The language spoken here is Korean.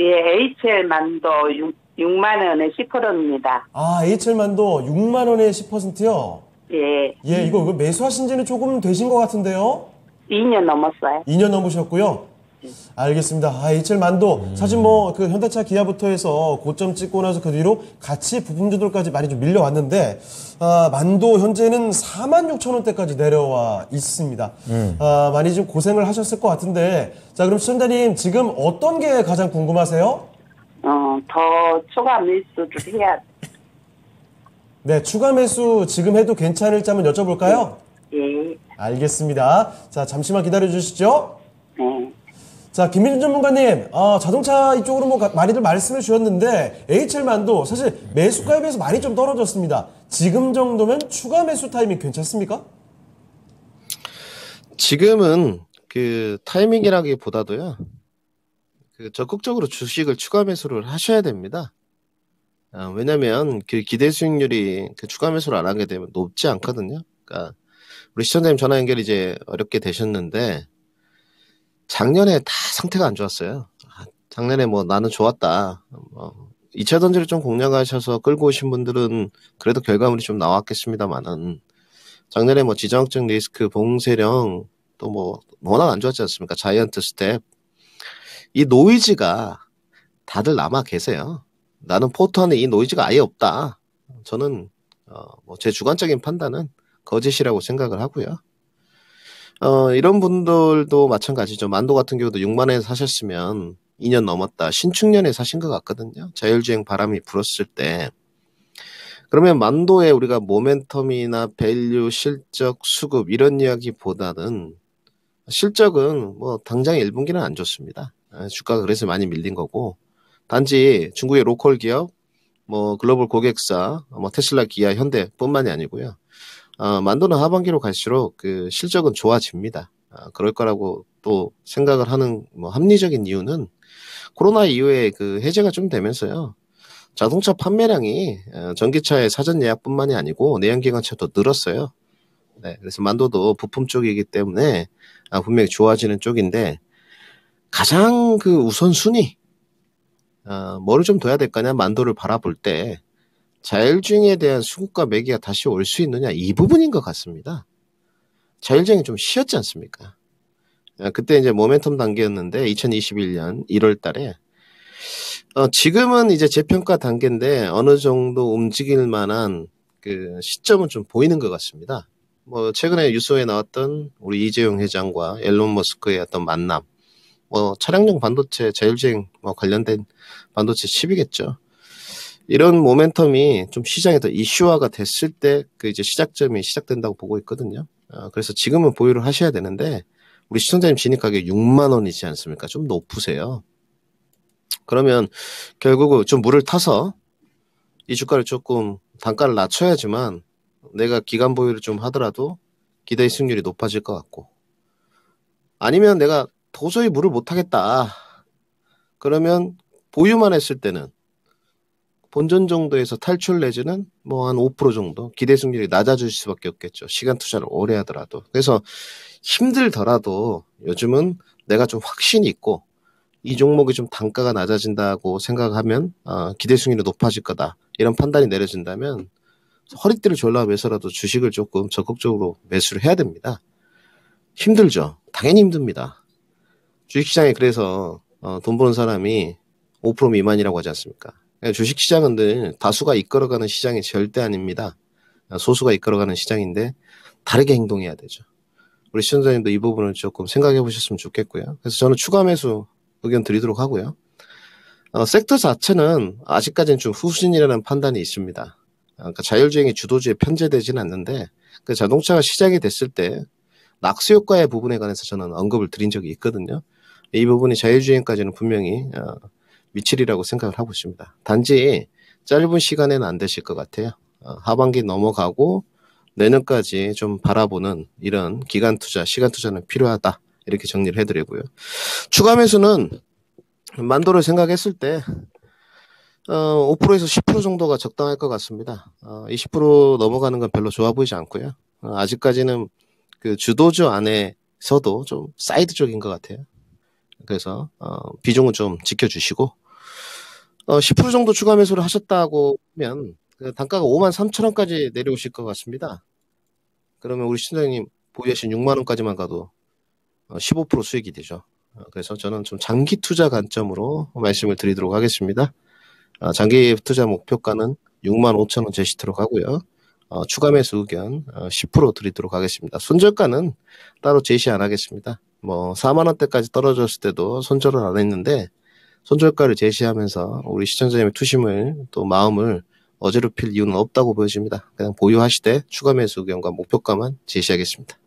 예, HL만도 6, 6만 원에 10%입니다. 아, HL만도 6만 원에 10%요? 예. 예, 이거, 이거 매수하신 지는 조금 되신 것 같은데요? 2년 넘었어요. 2년 넘으셨고요. 알겠습니다. 아, 이철만도 음. 사실 뭐 그 현대차 기아부터 해서 고점 찍고 나서 그 뒤로 같이 부품주들까지 많이 좀 밀려왔는데 아, 만도 현재는 4만 6천 원대까지 내려와 있습니다. 음. 아, 많이 좀 고생을 하셨을 것 같은데 자 그럼 시청자님 지금 어떤 게 가장 궁금하세요? 어더 초과 매수를 해야 네 추가 매수 지금 해도 괜찮을지 한번 여쭤볼까요? 예. 네. 알겠습니다. 자 잠시만 기다려 주시죠. 네. 자, 김민준 전문가님, 어, 자동차 이쪽으로 뭐 가, 많이들 말씀을 주셨는데, HL만도 사실 매수가에 비해서 많이 좀 떨어졌습니다. 지금 정도면 추가 매수 타이밍 괜찮습니까? 지금은 그 타이밍이라기보다도요, 그 적극적으로 주식을 추가 매수를 하셔야 됩니다. 아, 왜냐면 그 기대 수익률이 그 추가 매수를 안 하게 되면 높지 않거든요. 그러니까 우리 시청자님 전화 연결 이제 어렵게 되셨는데, 작년에 다 상태가 안 좋았어요. 아, 작년에 뭐 나는 좋았다. 뭐 2차 던지를 좀 공략하셔서 끌고 오신 분들은 그래도 결과물이 좀 나왔겠습니다만은 작년에 뭐 지정학적 리스크, 봉쇄령 또 뭐 워낙 안 좋았지 않습니까? 자이언트 스텝 이 노이즈가 다들 남아 계세요. 나는 포트 안에 이 노이즈가 아예 없다. 저는 어, 뭐제 주관적인 판단은 거짓이라고 생각을 하고요. 어, 이런 분들도 마찬가지죠. 만도 같은 경우도 6만원에 사셨으면 2년 넘었다. 신축년에 사신 것 같거든요. 자율주행 바람이 불었을 때. 그러면 만도에 우리가 모멘텀이나 밸류, 실적, 수급 이런 이야기보다는 실적은 뭐 당장 1분기는 안 좋습니다. 예, 주가가 그래서 많이 밀린 거고 단지 중국의 로컬 기업, 뭐 글로벌 고객사, 뭐 테슬라, 기아, 현대뿐만이 아니고요. 어, 만도는 하반기로 갈수록 그 실적은 좋아집니다. 아, 그럴 거라고 또 생각을 하는 뭐 합리적인 이유는 코로나 이후에 그 해제가 좀 되면서요. 자동차 판매량이 어, 전기차의 사전 예약뿐만이 아니고 내연기관차도 늘었어요. 네, 그래서 만도도 부품 쪽이기 때문에 아, 분명히 좋아지는 쪽인데 가장 그 우선순위 어, 뭐를 좀 둬야 될 거냐 만도를 바라볼 때 자율주행에 대한 수급과 매기가 다시 올 수 있느냐 이 부분인 것 같습니다. 자율주행이 좀 쉬었지 않습니까? 아, 그때 이제 모멘텀 단계였는데 2021년 1월 달에 어, 지금은 이제 재평가 단계인데 어느 정도 움직일 만한 그 시점은 좀 보이는 것 같습니다. 뭐 최근에 유스에 나왔던 우리 이재용 회장과 앨런 머스크의 어떤 만남, 뭐 차량용 반도체 자율주행 뭐 관련된 반도체 칩이겠죠. 이런 모멘텀이 좀 시장에 서 이슈화가 됐을 때 그 이제 시작점이 시작된다고 보고 있거든요. 어, 그래서 지금은 보유를 하셔야 되는데 우리 시청자님 진입 가격 6만 원이지 않습니까? 좀 높으세요. 그러면 결국은 좀 물을 타서 이 주가를 조금 단가를 낮춰야지만 내가 기간 보유를 좀 하더라도 기대 수익률이 높아질 것 같고 아니면 내가 도저히 물을 못 하겠다. 그러면 보유만 했을 때는 본전 정도에서 탈출 내지는 뭐 한 5% 정도 기대 승률이 낮아질 수밖에 없겠죠. 시간 투자를 오래 하더라도. 그래서 힘들더라도 요즘은 내가 좀 확신이 있고 이 종목이 좀 단가가 낮아진다고 생각하면 어, 기대 승률이 높아질 거다 이런 판단이 내려진다면 허리띠를 졸라매서라도 주식을 조금 적극적으로 매수를 해야 됩니다. 힘들죠. 당연히 힘듭니다. 주식시장에 그래서 어, 돈 버는 사람이 5% 미만이라고 하지 않습니까? 예, 주식 시장은 늘 다수가 이끌어가는 시장이 절대 아닙니다. 아, 소수가 이끌어가는 시장인데 다르게 행동해야 되죠. 우리 시청자님도 이 부분을 조금 생각해 보셨으면 좋겠고요. 그래서 저는 추가 매수 의견 드리도록 하고요. 어, 섹터 자체는 아직까지는 좀 후순위라는 판단이 있습니다. 아, 그러니까 자율주행이 주도주에 편제되지는 않는데 그 자동차가 시작이 됐을 때 낙수 효과의 부분에 관해서 저는 언급을 드린 적이 있거든요. 이 부분이 자율주행까지는 분명히 어, 위칠이라고 생각을 하고 있습니다. 단지 짧은 시간에는 안 되실 것 같아요. 어, 하반기 넘어가고 내년까지 좀 바라보는 이런 기간 투자, 시간 투자는 필요하다. 이렇게 정리를 해드리고요. 추가 매수는 만도를 생각했을 때 어, 5%에서 10% 정도가 적당할 것 같습니다. 어, 20% 넘어가는 건 별로 좋아 보이지 않고요. 어, 아직까지는 그 주도주 안에서도 좀 사이드 적인것 같아요. 그래서 어, 비중은 좀 지켜주시고 어, 10% 정도 추가 매수를 하셨다고 하면 그 단가가 5만 3천 원까지 내려오실 것 같습니다. 그러면 우리 신장님 보유하신 6만 원까지만 가도 15% 어, 수익이 되죠. 어, 그래서 저는 좀 장기 투자 관점으로 말씀을 드리도록 하겠습니다. 어, 장기 투자 목표가는 6만 5천 원 제시트록 하고요. 추가 매수 의견 10% 드리도록 하겠습니다. 손절가는 따로 제시 안 하겠습니다. 뭐 4만 원대까지 떨어졌을 때도 손절을 안 했는데 손절가를 제시하면서 우리 시청자님의 투심을 또 마음을 어지럽힐 이유는 없다고 보여집니다. 그냥 보유하시되 추가 매수 의견과 목표가만 제시하겠습니다.